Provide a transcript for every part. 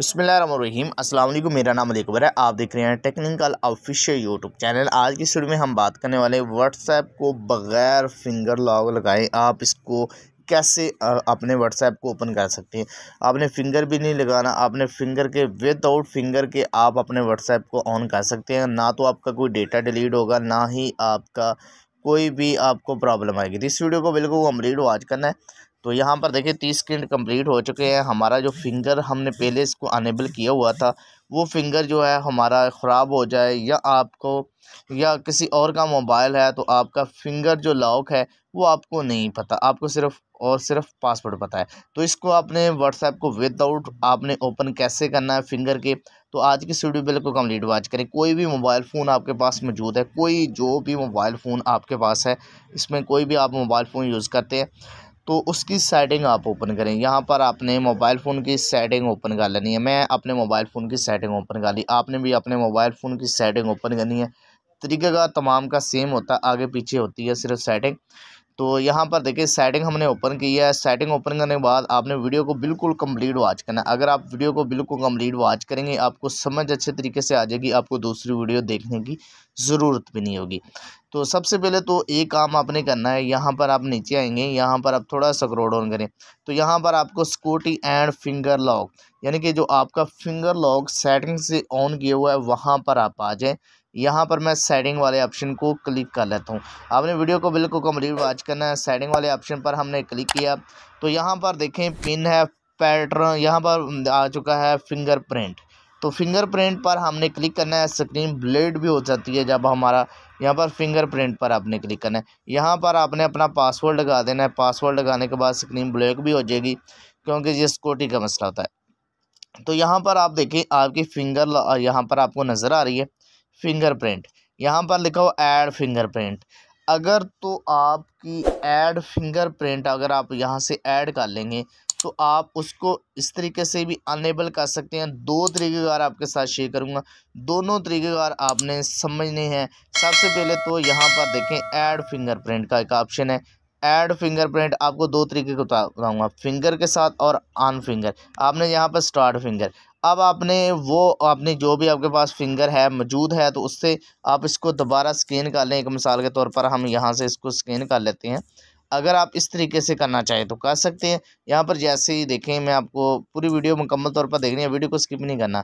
बसमीम असल मेरा नाम अली अकबर है आप देख रहे हैं टेक्निकल ऑफिशियल यूट्यूब चैनल आज की शुरू में हम बात करने वाले व्हाट्सएप को बग़ैर फिंगर लॉक लगाएं आप इसको कैसे अपने व्हाट्सएप को ओपन कर सकते हैं आपने फिंगर भी नहीं लगाना आपने फिंगर के विदाउट फिंगर के आप अपने व्हाट्सएप को ऑन कर सकते हैं ना तो आपका कोई डेटा डिलीट होगा ना ही आपका कोई भी आपको प्रॉब्लम आएगी तो इस वीडियो को बिल्कुल कंप्लीट वॉच करना है तो यहाँ पर देखिए तीस सेकेंड कंप्लीट हो चुके हैं हमारा जो फिंगर हमने पहले इसको अनेबल किया हुआ था वो फिंगर जो है हमारा ख़राब हो जाए या आपको या किसी और का मोबाइल है तो आपका फिंगर जो लॉक है वो आपको नहीं पता आपको सिर्फ और सिर्फ पासवर्ड पता है तो इसको आपने व्हाट्सएप को विदाउट आपने ओपन कैसे करना है फिंगर के तो आज की स्टूडियो बिल्कुल कम्प्लीट वॉच करें कोई भी मोबाइल फ़ोन आपके पास मौजूद है कोई जो भी मोबाइल फ़ोन आपके पास है इसमें कोई भी आप मोबाइल फ़ोन यूज़ करते हैं तो उसकी सेटिंग आप ओपन करें यहाँ पर आपने मोबाइल फ़ोन की सेटिंग ओपन कर लेनी है मैं अपने मोबाइल फ़ोन की सेटिंग ओपन कर ली आपने भी अपने मोबाइल फ़ोन की सेटिंग ओपन करनी है तरीके का तमाम का सेम होता है आगे पीछे होती है सिर्फ सेटिंग तो यहाँ पर देखिए सेटिंग हमने ओपन की है सेटिंग ओपन करने के बाद आपने वीडियो को बिल्कुल कंप्लीट वॉच करना है अगर आप वीडियो को बिल्कुल कंप्लीट वॉच करेंगे आपको समझ अच्छे तरीके से आ जाएगी आपको दूसरी वीडियो देखने की ज़रूरत भी नहीं होगी तो सबसे पहले तो एक काम आपने करना है यहाँ पर आप नीचे आएंगे यहाँ पर आप थोड़ा क्रोड ऑन करें तो यहाँ पर आपको स्कूटी एंड फिंगर लॉक यानी कि जो आपका फिंगर लॉक सेटिंग से ऑन किया हुआ है वहाँ पर आप आ जाएँ यहाँ पर मैं सेटिंग वाले ऑप्शन को क्लिक कर लेता हूँ आपने वीडियो को बिल्कुल कंप्लीट वॉच करना है सेटिंग वाले ऑप्शन पर हमने क्लिक किया तो यहाँ पर देखें पिन है पैटर्न यहाँ पर आ चुका है फिंगरप्रिंट तो फिंगरप्रिंट पर हमने क्लिक करना है स्क्रीन ब्लेड भी हो जाती है जब हमारा यहाँ पर फिंगरप्रिंट पर आपने क्लिक करना है यहाँ पर आपने अपना पासवर्ड लगा देना है पासवर्ड लगाने के बाद स्क्रीन ब्लैक भी हो जाएगी क्योंकि ये सिक्योरिटी का मसला होता है तो यहाँ पर आप देखें आपकी फिंगर यहाँ पर आपको नज़र आ रही है फिंगरप्रिंट यहाँ पर लिखा हो ऐड फिंगरप्रिंट अगर तो आपकी ऐड फिंगरप्रिंट अगर आप यहाँ से ऐड कर लेंगे तो आप उसको इस तरीके से भी अनेबल कर सकते हैं दो तरीक़ेकार आपके साथ शेयर करूँगा दोनों तरीक़ेकार आपने समझने हैं सबसे पहले तो यहाँ पर देखें ऐड फिंगरप्रिंट का एक ऑप्शन है ऐड फिंगरप्रिंट आपको दो तरीके का बताऊँगा फिंगर के साथ और अन फिंगर आपने यहाँ पर स्टार्ट फिंगर अब आपने वो आपने जो भी आपके पास फिंगर है मौजूद है तो उससे आप इसको दोबारा स्कैन कर लें एक मिसाल के तौर पर हम यहाँ से इसको स्कैन कर लेते हैं अगर आप इस तरीके से करना चाहें तो कर सकते हैं यहाँ पर जैसे ही देखें मैं आपको पूरी वीडियो मुकम्मल तौर पर देखनी है वीडियो को स्किप नहीं करना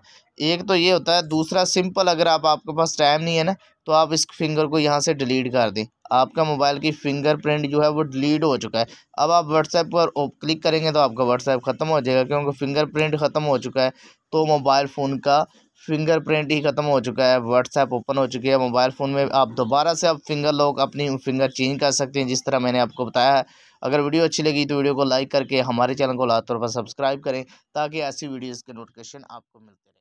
एक तो ये होता है दूसरा सिंपल अगर आप आपके पास टाइम नहीं है ना तो आप इस फिंगर को यहाँ से डिलीट कर दें आपका मोबाइल की फिंगरप्रिंट जो है वो डिलीट हो चुका है अब आप व्हाट्सएप पर क्लिक करेंगे तो आपका व्हाट्सएप ख़त्म हो जाएगा क्योंकि फिंगरप्रिंट ख़त्म हो चुका है तो मोबाइल फ़ोन का फिंगरप्रिंट ही ख़त्म हो चुका है व्हाट्सएप ओपन हो चुकी है मोबाइल फ़ोन में आप दोबारा से आप फिंगर लॉक अपनी फिंगर चेंज कर सकते हैं जिस तरह मैंने आपको बताया है अगर वीडियो अच्छी लगी तो वीडियो को लाइक करके हमारे चैनल को लातौर पर सब्सक्राइब करें ताकि ऐसी वीडियोज़ के नोटिफिकेशन आपको मिलते रहे